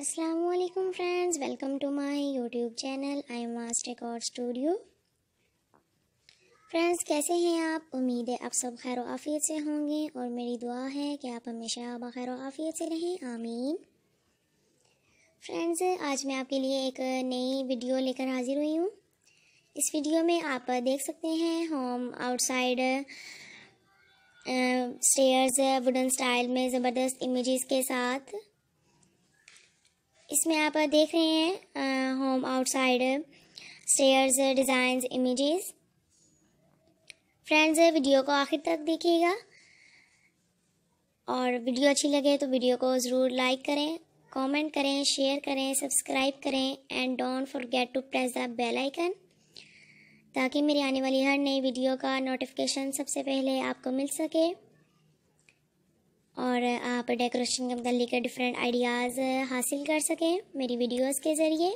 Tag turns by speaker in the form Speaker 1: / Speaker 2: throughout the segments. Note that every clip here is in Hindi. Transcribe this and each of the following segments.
Speaker 1: Aslam friends welcome to my YouTube channel I am मास्ट रिकॉर्ड स्टूडियो फ्रेंड्स कैसे हैं आप उम्मीद है आप सब खैर आफ़ियत से होंगे और मेरी दुआ है कि आप हमेशा आबा खैर आफ़ियत से रहें आमीन फ्रेंड्स आज मैं आपके लिए एक नई वीडियो लेकर हाज़िर हुई हूँ इस वीडियो में आप देख सकते हैं home outside stairs wooden style में ज़बरदस्त इमेज़ के साथ इसमें आप देख रहे हैं home outside stairs design images friends video को आखिर तक देखिएगा और वीडियो अच्छी लगे तो वीडियो को ज़रूर लाइक करें कमेंट करें शेयर करें सब्सक्राइब करें and don't forget to press the bell icon ताकि मेरी आने वाली हर नई वीडियो का नोटिफिकेशन सबसे पहले आपको मिल सके और आप डेकोरेशन के मतलब लेकर डिफरेंट आइडियाज़ हासिल कर सकें मेरी वीडियोस के ज़रिए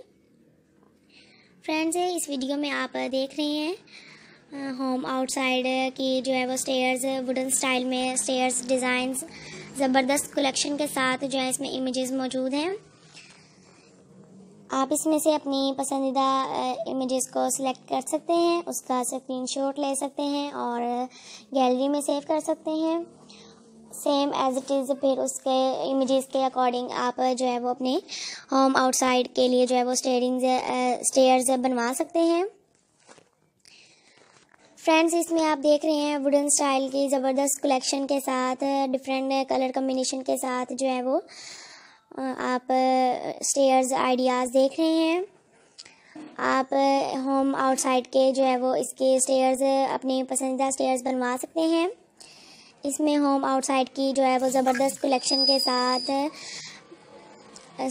Speaker 1: फ्रेंड्स इस वीडियो में आप देख रहे हैं होम आउटसाइड की जो है वो स्टेयर्स वुडन स्टाइल में स्टेयर्स डिज़ाइन ज़बरदस्त कलेक्शन के साथ जो है इसमें इमेजेस मौजूद हैं आप इसमें से अपनी पसंदीदा इमेजेस को सिलेक्ट कर सकते हैं उसका शॉट ले सकते हैं और गैलरी में सेव कर सकते हैं सेम एज इट इज़ फिर उसके इमेजेस के अकॉर्डिंग आप जो है वो अपने होम um, आउटसाइड के लिए जो है वो स्टेयरिंग स्टेयर्स uh, बनवा सकते हैं फ्रेंड्स इसमें आप देख रहे हैं वुडन स्टाइल की ज़बरदस्त कलेक्शन के साथ डिफरेंट कलर कम्बिनेशन के साथ जो है वो uh, आप स्टेयर्स uh, आइडियाज़ देख रहे हैं आप होम आउटसाइड के जो है वो इसके स्टेयर्स अपने पसंदीदा स्टेयर्स बनवा सकते हैं इसमें होम आउटसाइड की जो है वो ज़बरदस्त कलेक्शन के साथ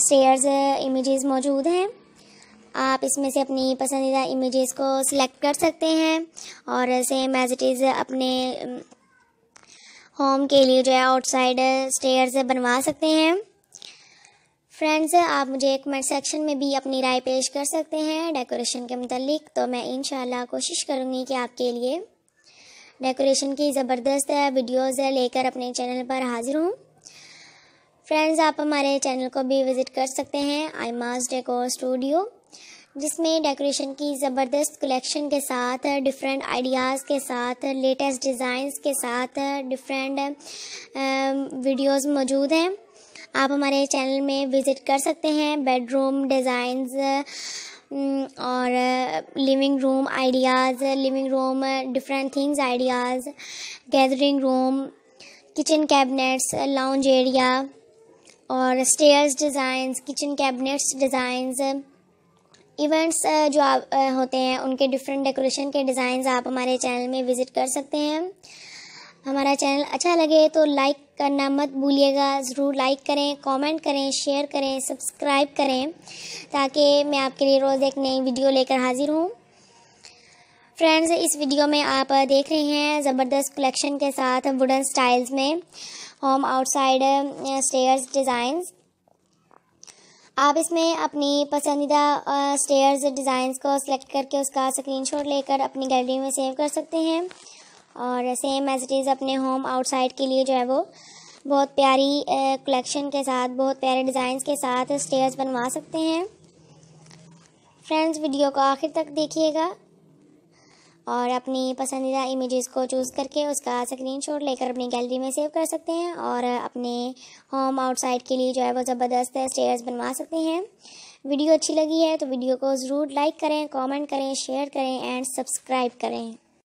Speaker 1: स्टेयर्स इमेजेस मौजूद हैं आप इसमें से अपनी पसंदीदा इमेजेस को सिलेक्ट कर सकते हैं और सेम एज इट इज़ अपने होम के लिए जो है आउटसाइड स्टेयर्स बनवा सकते हैं फ्रेंड्स आप मुझे कमेंट सेक्शन में भी अपनी राय पेश कर सकते हैं डेकोरेशन के मतलब तो मैं इन कोशिश करूँगी कि आपके लिए डेकोरेशन की ज़बरदस्त वीडियोज़ लेकर अपने चैनल पर हाजिर हूँ फ्रेंड्स आप हमारे चैनल को भी विज़िट कर सकते हैं आई मास डेकोर स्टूडियो जिसमें डेकोरेशन की ज़बरदस्त कलेक्शन के साथ डिफरेंट आइडियाज़ के साथ लेटेस्ट डिज़ाइंस के साथ डिफरेंट वीडियोज़ um, मौजूद हैं आप हमारे चैनल में विज़िट कर सकते हैं बेडरूम डिज़ाइंस हम्म, और living room ideas living room different things ideas gathering room kitchen cabinets lounge area और stairs designs kitchen cabinets designs events जो आप होते हैं उनके डिफरेंट डेकोरेशन के डिज़ाइंस आप हमारे चैनल में विज़िट कर सकते हैं हमारा चैनल अच्छा लगे तो लाइक करना मत भूलिएगा ज़रूर लाइक करें कमेंट करें शेयर करें सब्सक्राइब करें ताकि मैं आपके लिए रोज़ एक नई वीडियो लेकर हाज़िर हूँ फ्रेंड्स इस वीडियो में आप देख रहे हैं ज़बरदस्त कलेक्शन के साथ वुडन स्टाइल्स में होम आउटसाइड स्टेयर्स डिज़ाइंस आप इसमें अपनी पसंदीदा स्टेयर्स डिज़ाइंस को सिलेक्ट करके उसका स्क्रीनशॉट लेकर अपनी गैलरी में सेव कर सकते हैं और सेम एज इट इज़ अपने होम आउटसाइड के लिए जो है वो बहुत प्यारी कलेक्शन के साथ बहुत प्यारे डिज़ाइंस के साथ स्टेयर्स बनवा सकते हैं फ्रेंड्स वीडियो को आखिर तक देखिएगा और अपनी पसंदीदा इमेजेस को चूज़ करके उसका स्क्रीनशॉट लेकर अपनी गैलरी में सेव कर सकते हैं और अपने होम आउटसाइड के लिए जो है वो ज़बरदस्त स्टेयर्स बनवा सकते हैं वीडियो अच्छी लगी है तो वीडियो को ज़रूर लाइक करें कमेंट करें शेयर करें एंड सब्सक्राइब करें